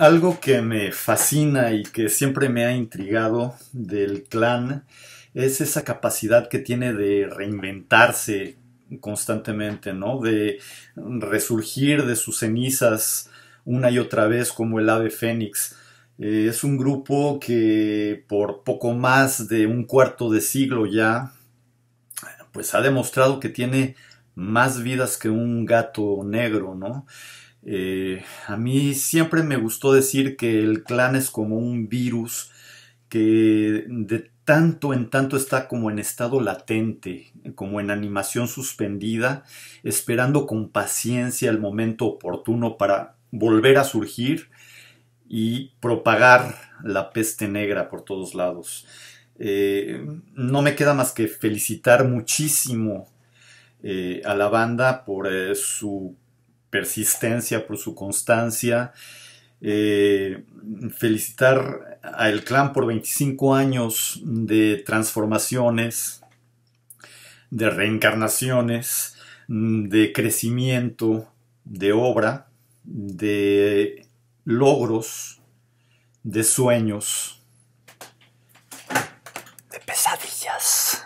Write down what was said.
Algo que me fascina y que siempre me ha intrigado del clan es esa capacidad que tiene de reinventarse constantemente, ¿no? De resurgir de sus cenizas una y otra vez como el ave fénix. Eh, es un grupo que por poco más de un cuarto de siglo ya, pues ha demostrado que tiene más vidas que un gato negro, ¿no? Eh, a mí siempre me gustó decir que el clan es como un virus que de tanto en tanto está como en estado latente, como en animación suspendida, esperando con paciencia el momento oportuno para volver a surgir y propagar la peste negra por todos lados. Eh, no me queda más que felicitar muchísimo eh, a la banda por su persistencia, por su constancia. Eh, felicitar al clan por 25 años de transformaciones, de reencarnaciones, de crecimiento, de obra, de logros, de sueños, de pesadillas.